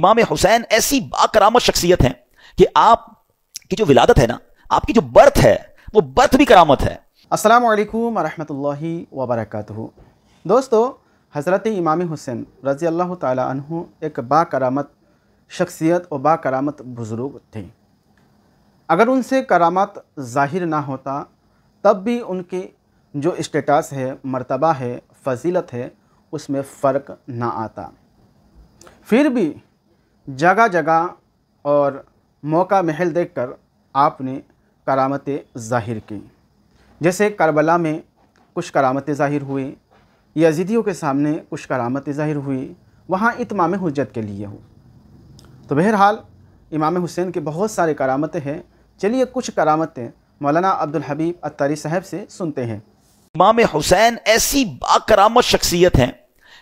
इमाम हुसैन ऐसी बाकरामत शख्सियत हैं कि आप की जो विलादत है ना आपकी जो बर्थ है वो बर्थ भी करामत है अस्सलाम वालेकुम रहमतुल्लाहि व दोस्तों हज़रत इमाम हुसैन रज़ी अल्लाह तु एक बाकरामत शख्सियत और बाकरामत बुज़ुर्ग थे अगर उनसे करामत ज़ाहिर ना होता तब भी उनके जो स्टेटस है मर्तबा है फजीलत है उसमें फ़र्क ना आता फिर भी जगह जगह और मौका महल देखकर आपने करामतें ज़ाहिर की जैसे करबला में कुछ करामतें ज़ाहिर हुई यजीदियों के सामने कुछ करामतें ज़ाहिर हुई वहाँ इतमाम हजत के लिए हो तो बहरहाल इमाम हुसैन के बहुत सारे करामतें हैं चलिए कुछ करामतें मौलाना अब्दुल हबीब अतारी साहब से सुनते हैं इमाम हुसैन ऐसी बाकरामत शख्सियत हैं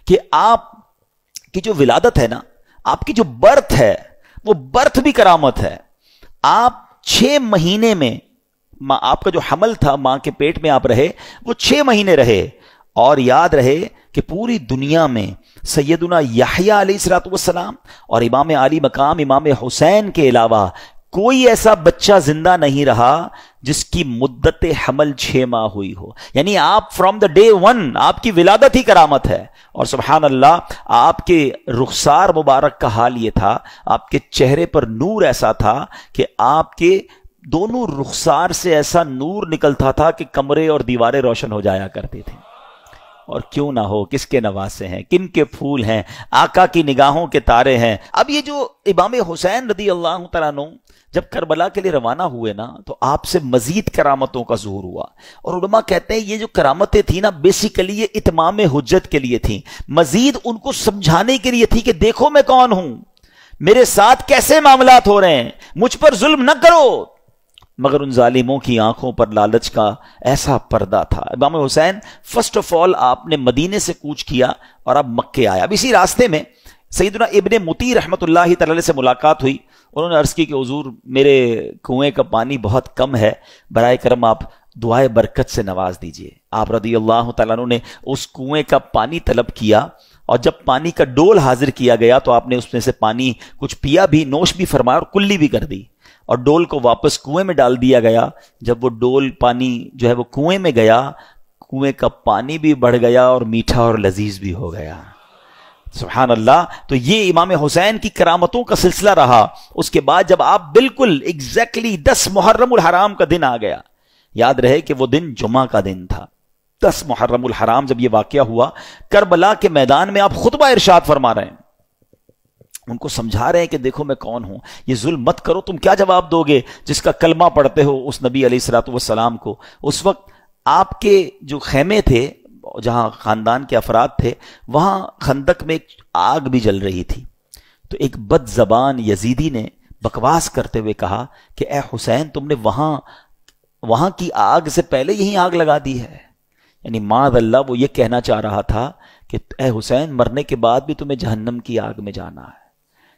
कि आप की जो विलादत है ना आपकी जो बर्थ है वो बर्थ भी करामत है आप छह महीने में मां आपका जो हमल था मां के पेट में आप रहे वो छह महीने रहे और याद रहे कि पूरी दुनिया में सैदुना याहिया सलाम और इमाम आली मकाम इमाम हुसैन के अलावा कोई ऐसा बच्चा जिंदा नहीं रहा जिसकी मुद्दत हमल छह माह हुई हो यानी आप फ्रॉम द डे वन आपकी विलादत ही करामत है और सुबहान अल्लाह आपके रुखसार मुबारक का हाल यह था आपके चेहरे पर नूर ऐसा था कि आपके दोनों रुखसार से ऐसा नूर निकलता था कि कमरे और दीवारें रोशन हो जाया करते थे और क्यों ना हो किसके नवासे हैं किन के फूल हैं आका की निगाहों के तारे हैं अब ये जो इमाम हुसैन रदी अल्लाह तला जब करबला के लिए रवाना हुए ना तो आपसे मजीद करामतों का जोर हुआ और उलमा कहते हैं ये जो करामतें थी ना बेसिकली ये इतमाम हजत के लिए थी मजीद उनको समझाने के लिए थी कि देखो मैं कौन हूं मेरे साथ कैसे मामलात हो रहे हैं मुझ पर जुल्म न करो मगर उन जालिमों की आंखों पर लालच का ऐसा पर्दा था इमाम हुसैन फर्स्ट ऑफ ऑल आपने मदीने से कूच किया और अब मक्के आया अब इसी रास्ते में सईदना इबन मुती रहमत से मुलाकात हुई उन्होंने अर्ज़ की कि हजूर मेरे कुएं का पानी बहुत कम है बर करम आप दुआ बरकत से नवाज दीजिए आप रदी अल्लाह तु ने उस कुएं का पानी तलब किया और जब पानी का डोल हाजिर किया गया तो आपने उसमें से पानी कुछ पिया भी नोश भी फरमाया और कुल्ली भी कर दी और डोल को वापस कुएं में डाल दिया गया जब वो डोल पानी जो है वो कुएं में गया कुएं का पानी भी बढ़ गया और मीठा और लजीज भी हो गया सुबहान अल्लाह तो ये इमाम हुसैन की करामतों का सिलसिला रहा उसके बाद जब आप बिल्कुल एग्जैक्टली दस मुहर्रम हराम का दिन आ गया याद रहे कि वो दिन जुमा का दिन था दस मुहर्रम हराम जब ये वाक़ हुआ करबला के मैदान में आप खुतबा इरशाद फरमा रहे हैं उनको समझा रहे हैं कि देखो मैं कौन हूं ये जुल्म मत करो तुम क्या जवाब दोगे जिसका कलमा पढ़ते हो उस नबी अली सलात को उस वक्त आपके जो खेमे थे जहाँ ख़ानदान के अफराद थे वहाँ खंदक में एक आग भी जल रही थी तो एक बदजबान यजीदी ने बकवास करते हुए कहा कि ए हुसैन तुमने वहाँ वहाँ की आग से पहले यही आग लगा दी है यानी माद अल्लाह वो ये कहना चाह रहा था कि ए हुसैन मरने के बाद भी तुम्हें जहन्नम की आग में जाना है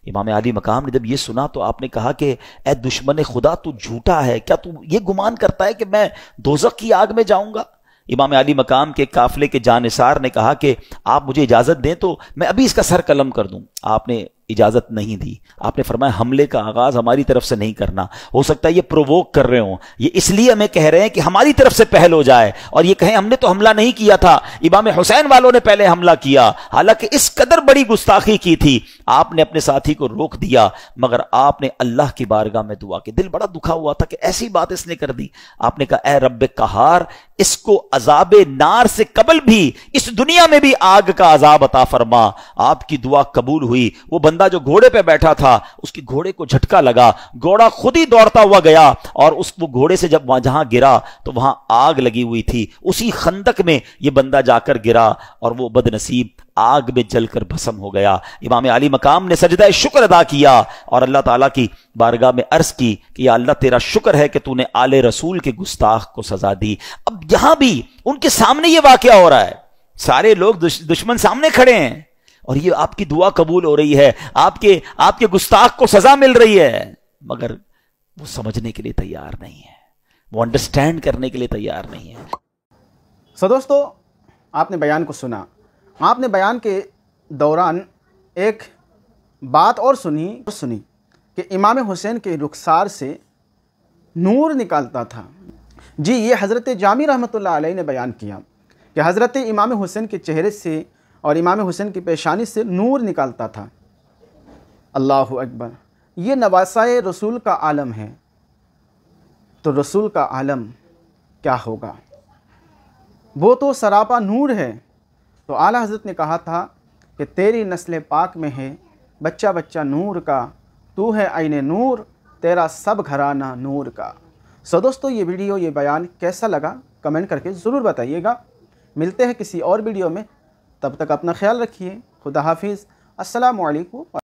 इमाम अली मकाम ने जब ये सुना तो आपने कहा कि ए दुश्मन खुदा तू झूठा है क्या तू ये गुमान करता है कि मैं दोजक की आग में जाऊंगा इमाम अली मकाम के काफिले के जानसार ने कहा कि आप मुझे इजाज़त दें तो मैं अभी इसका सर कलम कर दूं आपने इजाजत नहीं दी आपने फरमाया हमले का आगाज हमारी तरफ से नहीं करना हो सकता है ये प्रोवोक कर रहे हो ये इसलिए हमें कह रहे हैं कि हमारी तरफ से पहल हो जाए और ये कहें हमने तो हमला नहीं किया था इमाम हुसैन वालों ने पहले हमला किया हालांकि इस कदर बड़ी गुस्ताखी की थी आपने अपने साथी को रोक दिया मगर आपने अल्लाह की बारगाह में दुआ की दिल बड़ा दुखा हुआ था कि ऐसी बात इसने कर दी आपने कहा ए रब कहार इसको अजाब नार से कबल भी इस दुनिया में भी आग का अजाब अता फरमा आपकी दुआ कबूल हुई वो बंद बंदा जो घोड़े पे बैठा था उसके घोड़े को झटका लगा घोड़ा खुद ही दौड़ता हुआ गया और उस वो घोड़े से जब जहां गिरा तो वहां आग लगी हुई थी उसी खंदक में ये बंदा जाकर गिरा और वो बदनसीब आग में जलकर भस्म हो गया इमाम अली मकाम ने सजदा शुक्र अदा किया और अल्लाह ताला की बारगाह में अर्ज की कि अल्लाह तेरा शुक्र है कि तूने आले रसूल के गुस्ताख को सजा दी अब यहां भी उनके सामने ये वाक्य हो रहा है सारे लोग दुश्मन सामने खड़े हैं और ये आपकी दुआ कबूल हो रही है आपके आपके गुस्ताख को सजा मिल रही है मगर वो समझने के लिए तैयार नहीं है वो अंडरस्टैंड करने के लिए तैयार नहीं है सो दोस्तों आपने बयान को सुना आपने बयान के दौरान एक बात और सुनी और सुनी कि इमाम हुसैन के रुखसार से नूर निकालता था जी ये हज़रत जामी रहमत ने बयान किया कि हज़रत इमाम हुसैन के चेहरे से और इमाम हुसैन की पेशानी से नूर निकालता था अल्लाह अकबर ये नवासा रसूल का आलम है तो रसूल का आलम क्या होगा वो तो सरापा नूर है तो आला हजरत ने कहा था कि तेरी नस्ल पाक में है बच्चा बच्चा नूर का तू है आईने नूर तेरा सब घराना नूर का सो दोस्तों ये वीडियो ये बयान कैसा लगा कमेंट करके ज़रूर बताइएगा मिलते हैं किसी और वीडियो में तब तक अपना ख्याल रखिए खुदा हाफिज़ असलकम